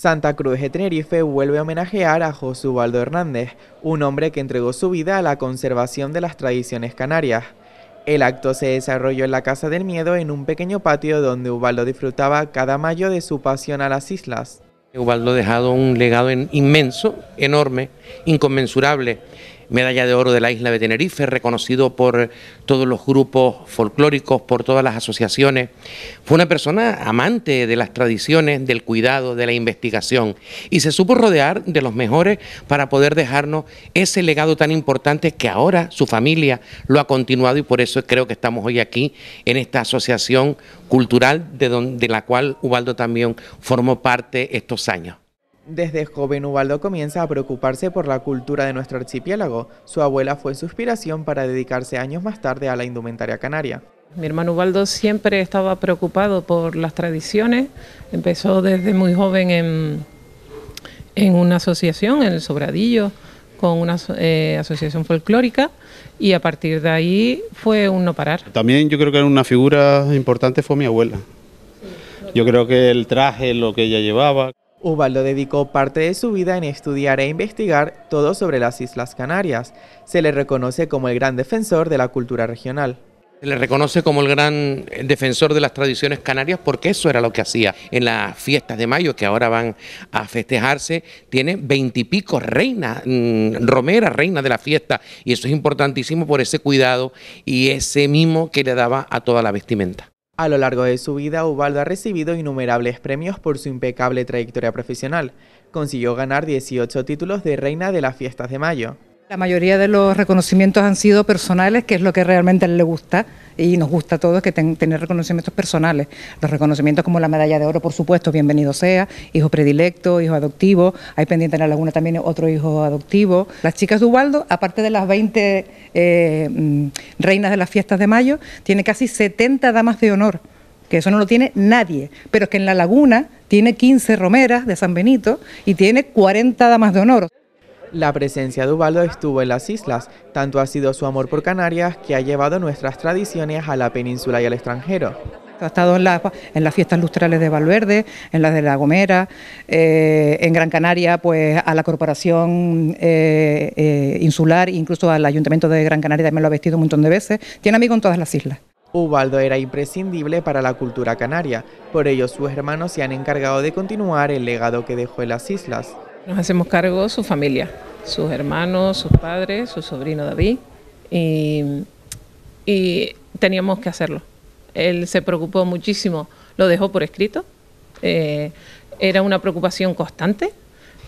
Santa Cruz de Tenerife vuelve a homenajear a José Ubaldo Hernández, un hombre que entregó su vida a la conservación de las tradiciones canarias. El acto se desarrolló en la Casa del Miedo en un pequeño patio donde Ubaldo disfrutaba cada mayo de su pasión a las islas. Ubaldo ha dejado un legado inmenso, enorme, inconmensurable medalla de oro de la isla de Tenerife, reconocido por todos los grupos folclóricos, por todas las asociaciones. Fue una persona amante de las tradiciones, del cuidado, de la investigación y se supo rodear de los mejores para poder dejarnos ese legado tan importante que ahora su familia lo ha continuado y por eso creo que estamos hoy aquí en esta asociación cultural de, donde, la cual Ubaldo también formó parte estos años. Desde joven Ubaldo comienza a preocuparse por la cultura de nuestro archipiélago. Su abuela fue su inspiración para dedicarse años más tarde a la indumentaria canaria. Mi hermano Ubaldo siempre estaba preocupado por las tradiciones. Empezó desde muy joven en, una asociación, en el Sobradillo, con una eh, asociación folclórica y a partir de ahí fue un no parar. También yo creo que una figura importante fue mi abuela. Yo creo que el traje, lo que ella llevaba. Ubaldo dedicó parte de su vida en estudiar e investigar todo sobre las Islas Canarias. Se le reconoce como el gran defensor de la cultura regional. Se le reconoce como el gran defensor de las tradiciones canarias porque eso era lo que hacía en las fiestas de mayo que ahora van a festejarse. Tiene veintipico reinas, mm, Romera, reina de la fiesta, y eso es importantísimo por ese cuidado y ese mimo que le daba a toda la vestimenta. A lo largo de su vida, Ubaldo ha recibido innumerables premios por su impecable trayectoria profesional. Consiguió ganar 18 títulos de Reina de las Fiestas de Mayo. La mayoría de los reconocimientos han sido personales, que es lo que realmente le gusta y nos gusta a todos que tener reconocimientos personales. Los reconocimientos como la medalla de oro, por supuesto, bienvenido sea, hijo predilecto, hijo adoptivo, hay pendiente en la laguna también otro hijo adoptivo. Las chicas de Ubaldo, aparte de las 20 eh, mm, reinas de las fiestas de mayo, tiene casi 70 damas de honor que eso no lo tiene nadie, pero es que en La Laguna tiene 15 romeras de San Benito y tiene 40 damas de honor. La presencia de Ubaldo estuvo en las islas, tanto ha sido su amor por Canarias que ha llevado nuestras tradiciones a la península y al extranjero. Ha estado en, las fiestas lustrales de Valverde, en las de La Gomera, eh, en Gran Canaria, pues a la Corporación eh, eh, Insular, incluso al Ayuntamiento de Gran Canaria también lo ha vestido un montón de veces. Tiene amigos en todas las islas. Ubaldo era imprescindible para la cultura canaria, por ello sus hermanos se han encargado de continuar el legado que dejó en las islas. Nos hacemos cargo su familia, sus hermanos, sus padres, su sobrino David, y, teníamos que hacerlo. Él se preocupó muchísimo, lo dejó por escrito, eh, era una preocupación constante,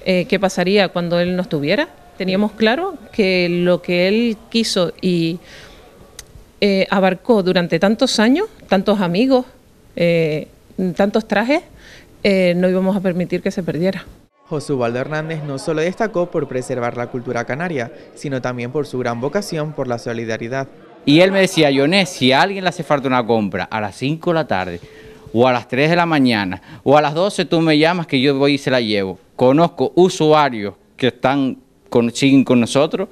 eh, qué pasaría cuando él no estuviera. Teníamos claro que lo que él quiso y eh, abarcó durante tantos años, tantos amigos, tantos trajes, no íbamos a permitir que se perdiera. Josubaldo Hernández no solo destacó por preservar la cultura canaria, sino también por su gran vocación por la solidaridad. Y él me decía, Yoné, si a alguien le hace falta una compra a las 5 de la tarde, o a las 3 de la mañana, o a las 12 tú me llamas que yo voy y se la llevo. Conozco usuarios que están siguen con nosotros,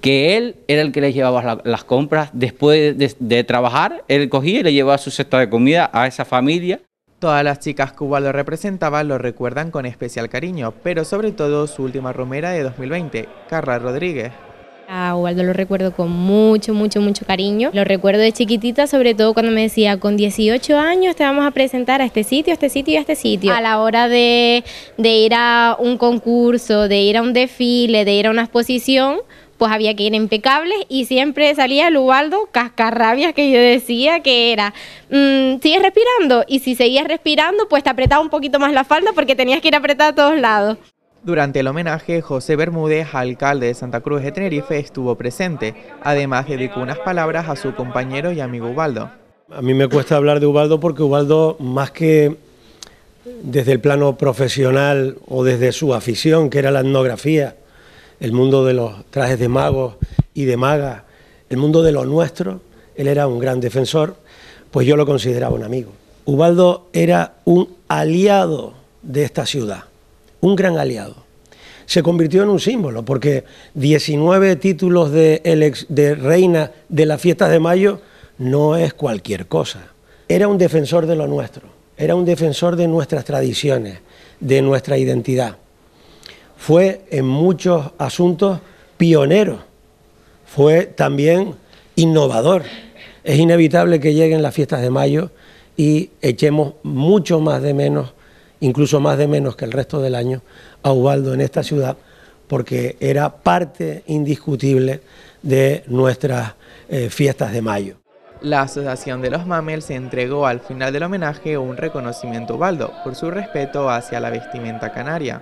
que él era el que les llevaba las compras. Después de, de trabajar, él cogía y le llevaba su cesta de comida a esa familia. Todas las chicas que Ubaldo representaba lo recuerdan con especial cariño, pero sobre todo su última romera de 2020, Carla Rodríguez. A Ubaldo lo recuerdo con mucho, mucho, mucho cariño. Lo recuerdo de chiquitita, sobre todo cuando me decía, con 18 años te vamos a presentar a este sitio, a este sitio y a este sitio. A la hora de, de ir a un concurso, de ir a un desfile, de ir a una exposición, pues, había que ir impecables y siempre salía el Ubaldo cascarrabias que yo decía que era, mm, sigue sigues respirando y si seguías respirando pues te apretaba un poquito más la falda porque tenías que ir apretada a todos lados. Durante el homenaje, José Bermúdez, alcalde de Santa Cruz de Tenerife, estuvo presente. Además, dedicó unas palabras a su compañero y amigo Ubaldo. A mí me cuesta hablar de Ubaldo porque Ubaldo, más que desde el plano profesional o desde su afición, que era la etnografía, el mundo de los trajes de magos y de magas, el mundo de lo nuestro, él era un gran defensor, pues yo lo consideraba un amigo. Ubaldo era un aliado de esta ciudad, un gran aliado. Se convirtió en un símbolo, porque 19 títulos de, de reina de las fiestas de mayo no es cualquier cosa. Era un defensor de lo nuestro, era un defensor de nuestras tradiciones, de nuestra identidad fue en muchos asuntos pionero, fue también innovador. Es inevitable que lleguen las fiestas de mayo y echemos mucho más de menos, incluso más de menos que el resto del año, a Ubaldo en esta ciudad, porque era parte indiscutible de nuestras eh, fiestas de mayo. La Asociación de los Mamel se entregó al final del homenaje un reconocimiento a Ubaldo por su respeto hacia la vestimenta canaria.